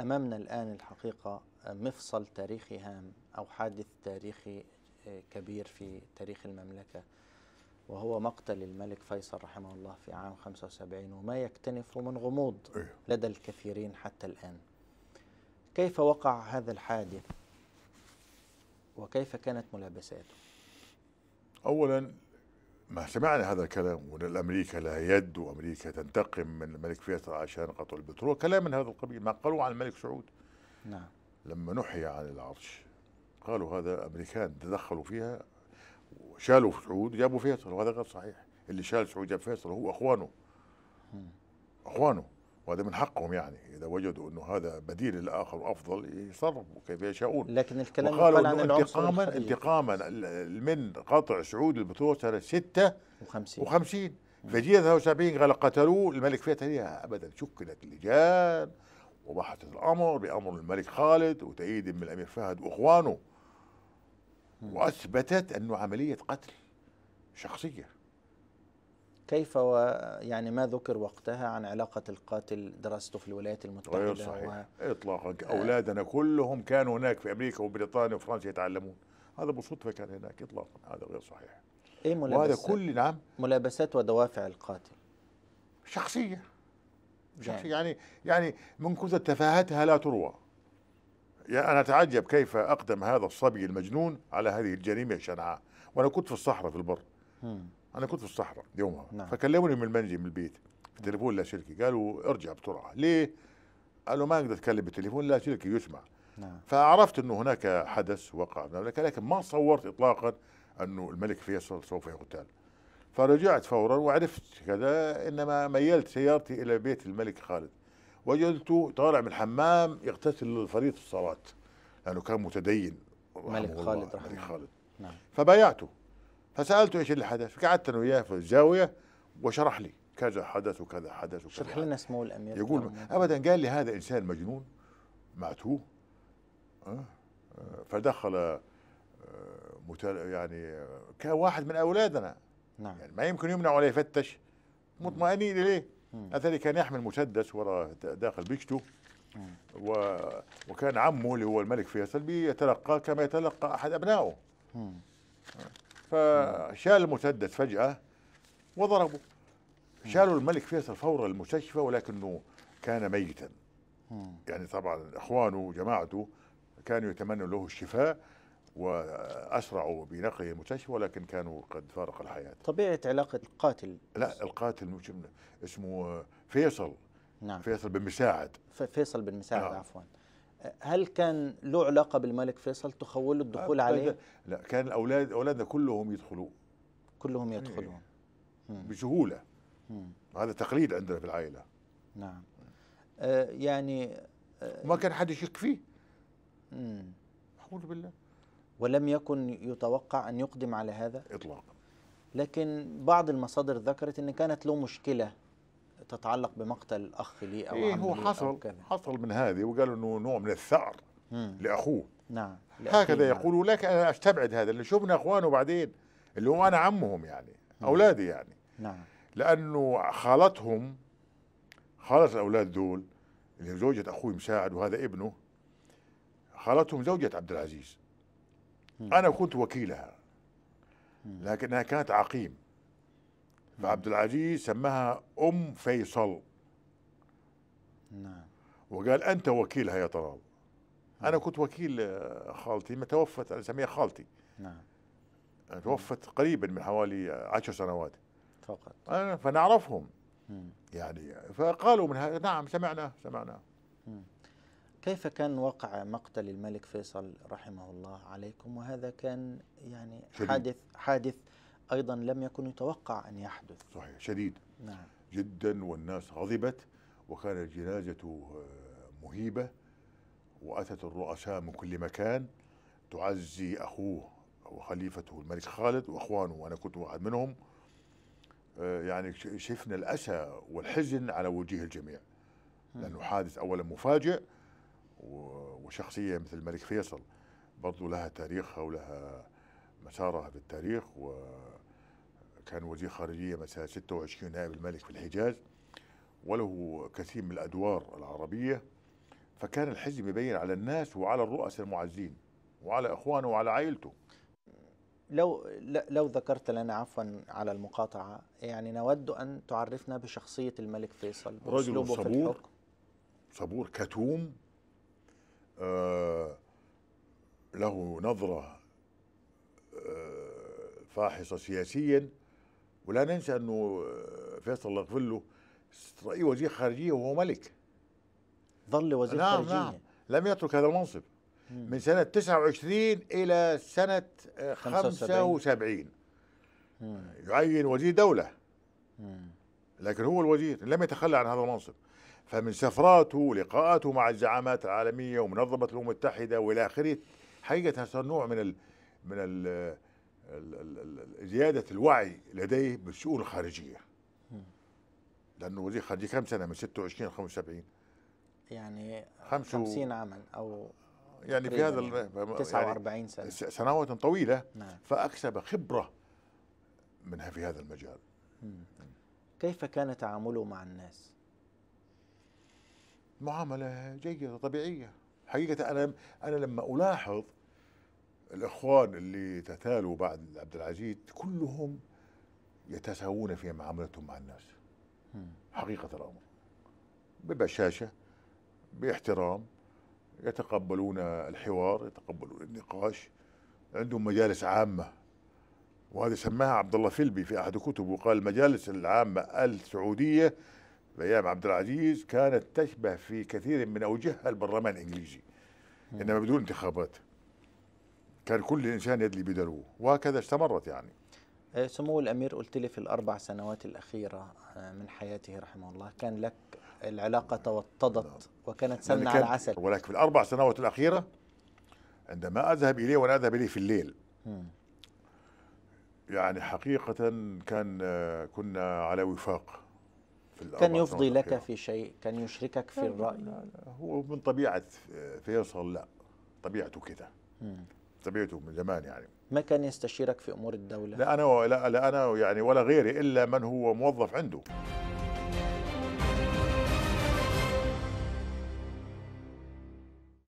أمامنا الآن الحقيقة مفصل تاريخي هام أو حادث تاريخي آه، كبير في تاريخ المملكة وهو مقتل الملك فيصل رحمه الله في عام 75 وما يكتنف من غموض إيه. لدى الكثيرين حتى الآن كيف وقع هذا الحادث وكيف كانت ملابساته أولا ما سمعنا هذا الكلام وان الامريكا لها يد وامريكا تنتقم من الملك فيصل عشان قطع البترول كلام من هذا القبيل ما قالوا عن الملك سعود نعم لما نحي عن العرش قالوا هذا امريكان تدخلوا فيها وشالوا في سعود جابوا فيصل وهذا غير صحيح اللي شال سعود جاب فيصل هو اخوانه اخوانه وهذا من حقهم يعني اذا وجدوا انه هذا بديل للاخر وافضل يتصرفوا كيف يشاؤون لكن الكلام قال عن انتقاما انتقاما من قطع سعود البترول سنه 56 و50 فجيه 73 قال قتلوه الملك فيها ليها ابدا شكلت لجان وبحثت الامر بامر الملك خالد وتأييد من الامير فهد واخوانه واثبتت انه عمليه قتل شخصيه كيف و يعني ما ذكر وقتها عن علاقة القاتل دراسته في الولايات المتحدة غير صحيح و... إطلاقا أولادنا آه. كلهم كانوا هناك في أمريكا وبريطانيا وفرنسا يتعلمون هذا بالصدفة كان هناك إطلاقا هذا غير صحيح إيه ملابسات وهذا كل نعم ملابسات ودوافع القاتل شخصية نعم. شخصية يعني يعني من كثر تفاهتها لا تروى يعني أنا أتعجب كيف أقدم هذا الصبي المجنون على هذه الجريمة الشنعاء وأنا كنت في الصحراء في البر انا كنت في الصحراء يومها نعم. فكلموني من المنجي من البيت في تليفون لاسلكي قالوا ارجع بسرعه ليه؟ قالوا ما اقدر اتكلم بالتليفون لاسلكي يسمع نعم. فعرفت انه هناك حدث وقع لكن ما صورت اطلاقا انه الملك فيصل سوف يقتل فرجعت فورا وعرفت كذا انما ميلت سيارتي الى بيت الملك خالد وجدته طالع من الحمام يغتسل للفريض الصلاه لانه كان متدين ملك خالد رحمه الملك خالد نعم. فبايعته فسالته ايش اللي حدث قعدت انا وياه في الزاويه وشرح لي كذا حدث وكذا حدث وكذا شرح لنا سمو الامير يقول ابدا قال لي هذا انسان مجنون معتوه أه؟, أه؟ فدخل أه، يعني كان واحد من اولادنا نعم يعني ما يمكن يمنع ولا يفتش مطمئنين اليه اثري كان يحمل مسدس ورا داخل بيشته و... وكان عمه اللي هو الملك فيصل بيتلقى كما يتلقى احد ابنائه فشال المسدس فجأة وضربوا شالوا الملك فيصل فورا المستشفى ولكنه كان ميتا يعني طبعا اخوانه وجماعته كانوا يتمنوا له الشفاء واسرعوا بنقله المستشفى ولكن كانوا قد فارق الحياه. طبيعه علاقه القاتل لا القاتل اسمه فيصل نعم فيصل بن مساعد فيصل بن مساعد آه. عفوا هل كان له علاقه بالملك فيصل تخول الدخول عليه؟ لا كان الاولاد اولادنا كلهم يدخلون كلهم يعني يدخلون بسهوله هذا تقليد عندنا في العائله نعم آه يعني آه ما كان حد يشك فيه اعوذ بالله ولم يكن يتوقع ان يقدم على هذا اطلاقا لكن بعض المصادر ذكرت ان كانت له مشكله تتعلق بمقتل اخ لي او إيه هو حصل أو حصل من هذه وقالوا انه نوع من الثأر لاخوه نعم هكذا نعم. يقولوا لك انا استبعد هذا اللي شفنا اخوانه بعدين اللي هو انا عمهم يعني اولادي يعني نعم لانه خالتهم خالة الاولاد دول اللي زوجة اخوي مساعد وهذا ابنه خالتهم زوجة عبد العزيز انا كنت وكيلها لكنها كانت عقيم فعبد العزيز سماها أم فيصل نعم وقال أنت وكيلها يا طلال نعم. أنا كنت وكيل خالتي ما توفت أنا سميها خالتي نعم توفت قريبا من حوالي عشر سنوات فقط أنا فنعرفهم مم. يعني فقالوا من هذا نعم سمعنا سمعنا كيف كان وقع مقتل الملك فيصل رحمه الله عليكم وهذا كان يعني حادث حادث أيضا لم يكن يتوقع أن يحدث صحيح شديد نعم. جدا والناس غضبت وكانت جنازته آه، مهيبة وأتت الرؤساء من كل مكان تعزي أخوه وخليفته الملك خالد وأخوانه وأنا كنت واحد منهم آه، يعني شفنا الأسى والحزن على وجوه الجميع لأنه حادث أولا مفاجئ وشخصية مثل الملك فيصل برضو لها تاريخها ولها مسارها في التاريخ و كان وزير خارجية مساء 26 نائب الملك في الحجاز وله كثير من الأدوار العربية فكان الحزب يبين على الناس وعلى الرؤساء المعزين وعلى إخوانه وعلى عائلته لو لو ذكرت لنا عفوا على المقاطعة يعني نود أن تعرفنا بشخصية الملك فيصل رجل صبور في صبور كتوم آه له نظرة آه فاحصة سياسيا ولا ننسى انه آه، فيصل الله يغفر له رئيس وزير خارجيه وهو ملك ظل وزير نعم خارجيه نعم لم يترك هذا المنصب من سنه 29 الى سنه 75 آه، يعين وزير دوله لكن هو الوزير لم يتخلى عن هذا المنصب فمن سفراته ولقاءاته مع الزعامات العالميه ومنظمه الامم المتحده والى اخره حقيقه صار نوع من الـ من ال آه، زياده الوعي لديه بالشؤون الخارجيه لانه وزير خارجيه كم سنه من 26 ل 75 يعني 50 عاما او يعني في هذا يعني 49 سنه سنوات طويله نعم. فاكسب خبره منها في هذا المجال مم. كيف كان تعامله مع الناس؟ معامله جيده طبيعيه حقيقه انا انا لما الاحظ الاخوان اللي تتالوا بعد عبد العزيز كلهم يتساوون في معاملتهم مع الناس حقيقه الامر ببشاشه باحترام يتقبلون الحوار يتقبلون النقاش عندهم مجالس عامه وهذا سماها عبد الله فيلبي في احد كتبه قال المجالس العامه السعوديه في ايام عبد العزيز كانت تشبه في كثير من اوجهها البرلمان الانجليزي انما بدون انتخابات كان كل إنسان يدلي بدلوه وهكذا استمرت يعني آه، سمو الأمير قلت لي في الأربع سنوات الأخيرة آه، من حياته رحمه الله كان لك العلاقة توطدت نعم. وكانت يعني سمنة يعني كان على عسل ولكن في الأربع سنوات الأخيرة عندما أذهب إليه وأنا أذهب إليه في الليل يعني حقيقة كان آه، كنا على وفاق في كان يفضي لك في شيء كان يشركك في الرأي هو من طبيعة فيصل لا طبيعته كده تبعته من زمان يعني ما كان يستشيرك في امور الدوله لا انا لا انا يعني ولا غيري الا من هو موظف عنده